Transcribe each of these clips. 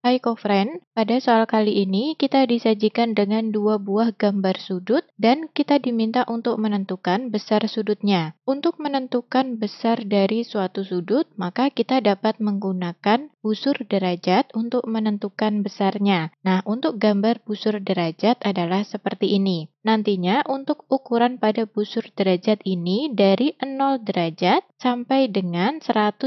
Hai friend, pada soal kali ini kita disajikan dengan dua buah gambar sudut dan kita diminta untuk menentukan besar sudutnya. Untuk menentukan besar dari suatu sudut, maka kita dapat menggunakan busur derajat untuk menentukan besarnya. Nah, untuk gambar busur derajat adalah seperti ini. Nantinya untuk ukuran pada busur derajat ini dari 0 derajat sampai dengan 180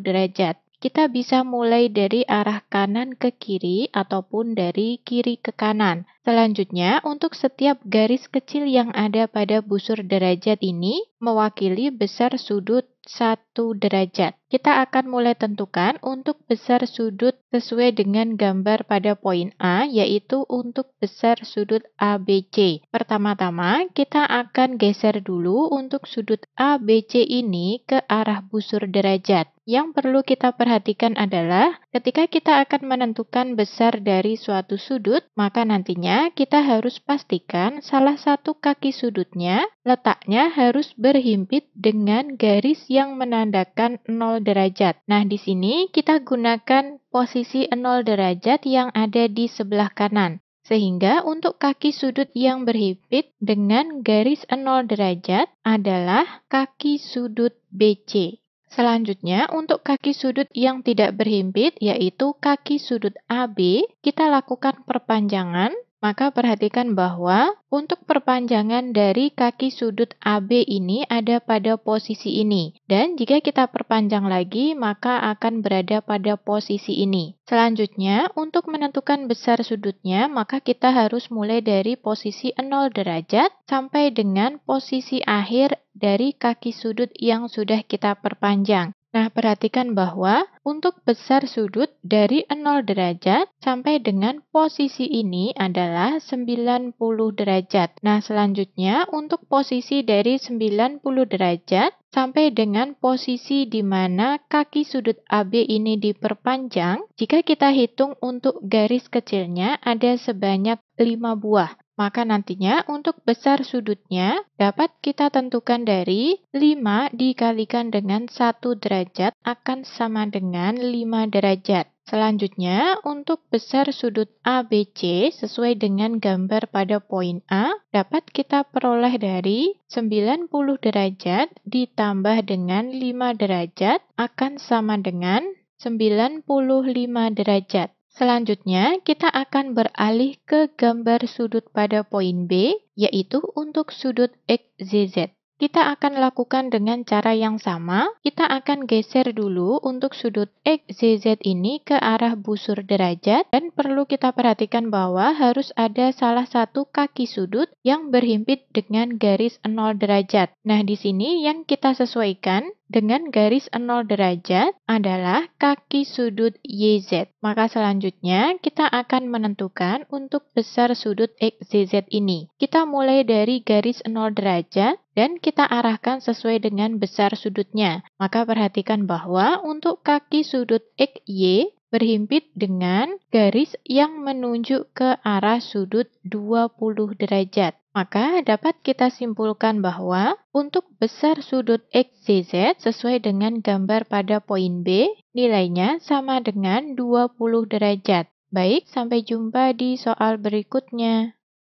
derajat. Kita bisa mulai dari arah kanan ke kiri ataupun dari kiri ke kanan. Selanjutnya, untuk setiap garis kecil yang ada pada busur derajat ini mewakili besar sudut 1 derajat. Kita akan mulai tentukan untuk besar sudut sesuai dengan gambar pada poin A, yaitu untuk besar sudut ABC. Pertama-tama, kita akan geser dulu untuk sudut ABC ini ke arah busur derajat. Yang perlu kita perhatikan adalah Ketika kita akan menentukan besar dari suatu sudut, maka nantinya kita harus pastikan salah satu kaki sudutnya letaknya harus berhimpit dengan garis yang menandakan 0 derajat. Nah, di sini kita gunakan posisi 0 derajat yang ada di sebelah kanan. Sehingga untuk kaki sudut yang berhimpit dengan garis 0 derajat adalah kaki sudut BC. Selanjutnya, untuk kaki sudut yang tidak berhimpit, yaitu kaki sudut AB, kita lakukan perpanjangan. Maka perhatikan bahwa untuk perpanjangan dari kaki sudut AB ini ada pada posisi ini. Dan jika kita perpanjang lagi, maka akan berada pada posisi ini. Selanjutnya, untuk menentukan besar sudutnya, maka kita harus mulai dari posisi 0 derajat sampai dengan posisi akhir dari kaki sudut yang sudah kita perpanjang. Nah, perhatikan bahwa untuk besar sudut dari 0 derajat sampai dengan posisi ini adalah 90 derajat. Nah, selanjutnya untuk posisi dari 90 derajat sampai dengan posisi di mana kaki sudut AB ini diperpanjang, jika kita hitung untuk garis kecilnya ada sebanyak 5 buah. Maka nantinya untuk besar sudutnya dapat kita tentukan dari 5 dikalikan dengan 1 derajat akan sama dengan 5 derajat. Selanjutnya, untuk besar sudut ABC sesuai dengan gambar pada poin A dapat kita peroleh dari 90 derajat ditambah dengan 5 derajat akan sama dengan 95 derajat. Selanjutnya, kita akan beralih ke gambar sudut pada poin B, yaitu untuk sudut XZZ. Kita akan lakukan dengan cara yang sama, kita akan geser dulu untuk sudut XZZ ini ke arah busur derajat dan perlu kita perhatikan bahwa harus ada salah satu kaki sudut yang berhimpit dengan garis 0 derajat. Nah, di sini yang kita sesuaikan dengan garis 0 derajat adalah kaki sudut YZ. Maka selanjutnya kita akan menentukan untuk besar sudut xzz ini. Kita mulai dari garis 0 derajat dan kita arahkan sesuai dengan besar sudutnya. Maka perhatikan bahwa untuk kaki sudut XY berhimpit dengan garis yang menunjuk ke arah sudut 20 derajat. Maka dapat kita simpulkan bahwa untuk besar sudut xzz sesuai dengan gambar pada poin B, nilainya sama dengan 20 derajat. Baik, sampai jumpa di soal berikutnya.